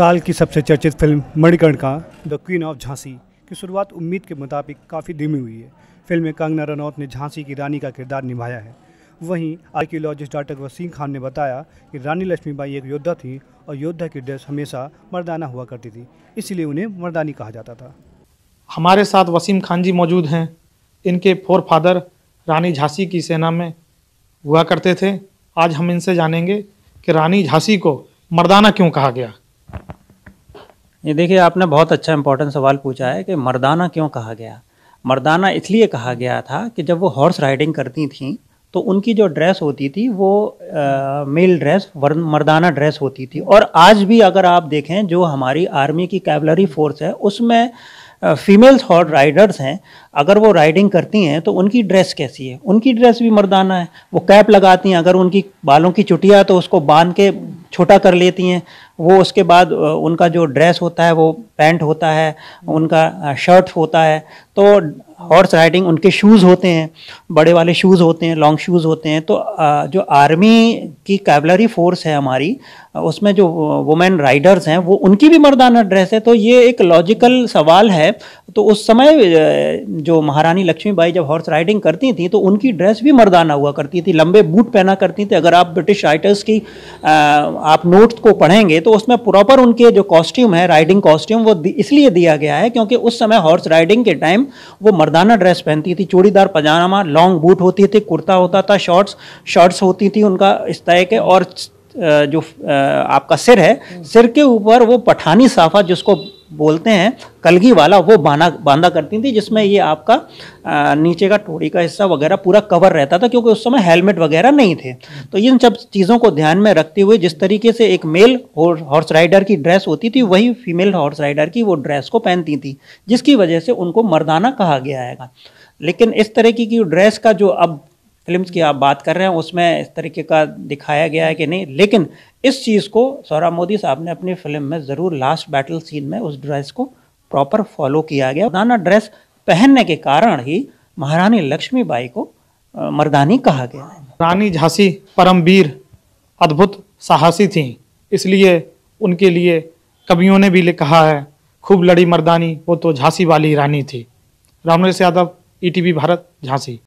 साल की सबसे चर्चित फिल्म मणिकर्ण का द क्वीन ऑफ झांसी की शुरुआत उम्मीद के मुताबिक काफ़ी धीमी हुई है फिल्म में कंगना रनौत ने झांसी की रानी का किरदार निभाया है वहीं आर्कियोलॉजिस्ट डॉक्टर वसीम खान ने बताया कि रानी लक्ष्मीबाई एक योद्धा थी और योद्धा की ड्रेस हमेशा मर्दाना हुआ करती थी इसलिए उन्हें मर्दानी कहा जाता था हमारे साथ वसीम खान जी मौजूद हैं इनके फोर फादर रानी झांसी की सेना में हुआ करते थे आज हम इनसे जानेंगे कि रानी झांसी को मर्दाना क्यों कहा गया ये देखिए आपने बहुत अच्छा इंपॉर्टेंट सवाल पूछा है कि मर्दाना क्यों कहा गया मर्दाना इसलिए कहा गया था कि जब वो हॉर्स राइडिंग करती थी तो उनकी जो ड्रेस होती थी वो आ, मेल ड्रेस मर्दाना ड्रेस होती थी और आज भी अगर आप देखें जो हमारी आर्मी की कैबलरी फोर्स है उसमें फीमेल्स हॉर्स राइडर्स हैं अगर वो राइडिंग करती हैं तो उनकी ड्रेस कैसी है उनकी ड्रेस भी मर्दाना है वो कैप लगाती हैं अगर उनकी बालों की चुटिया तो उसको बांध के छोटा कर लेती हैं वो उसके बाद उनका जो ड्रेस होता है वो पैंट होता है उनका शर्ट होता है तो हॉर्स राइडिंग उनके शूज़ होते हैं बड़े वाले शूज़ होते हैं लॉन्ग शूज़ होते हैं तो जो आर्मी की कैबलरी फोर्स है हमारी उसमें जो वुमेन राइडर्स हैं वो उनकी भी मर्दाना ड्रेस है तो ये एक लॉजिकल सवाल है तो उस समय जो महारानी लक्ष्मीबाई जब हॉर्स राइडिंग करती थी तो उनकी ड्रेस भी मर्दाना हुआ करती थी लंबे बूट पहना करती थी अगर आप ब्रिटिश राइटर्स की आप नोट्स को पढ़ेंगे तो उसमें प्रॉपर उनके जो कॉस्ट्यूम है राइडिंग कॉस्ट्यूम वो इसलिए दिया गया है क्योंकि उस समय हॉर्स राइडिंग के टाइम वो मर्दाना ड्रेस पहनती थी चूड़ीदार पजामा लॉन्ग बूट होती थी कुर्ता होता था शॉर्ट्स शॉर्ट्स होती थी उनका इस तरह के और जो आपका सिर है सिर के ऊपर वो पठानी साफा जिसको बोलते हैं कलगी वाला वो बांधा बांधा करती थी जिसमें ये आपका आ, नीचे का टोड़ी का हिस्सा वगैरह पूरा कवर रहता था क्योंकि उस समय हेलमेट वगैरह नहीं थे तो इन सब चीज़ों को ध्यान में रखते हुए जिस तरीके से एक मेल हॉर्स राइडर की ड्रेस होती थी वही फीमेल हॉर्स राइडर की वो ड्रेस को पहनती थी जिसकी वजह से उनको मर्दाना कहा गया है लेकिन इस तरह की ड्रेस का जो अब फिल्म की आप बात कर रहे हैं उसमें इस तरीके का दिखाया गया है कि नहीं लेकिन इस चीज़ को सौरभ मोदी साहब ने अपनी फिल्म में ज़रूर लास्ट बैटल सीन में उस ड्रेस को प्रॉपर फॉलो किया गया नाना ड्रेस पहनने के कारण ही महारानी लक्ष्मीबाई को मर्दानी कहा गया है रानी झांसी परमवीर अद्भुत साहसी थी इसलिए उनके लिए कवियों ने भी कहा है खूब लड़ी मर्दानी वो तो झांसी वाली रानी थी रामलेश यादव ई e भारत झांसी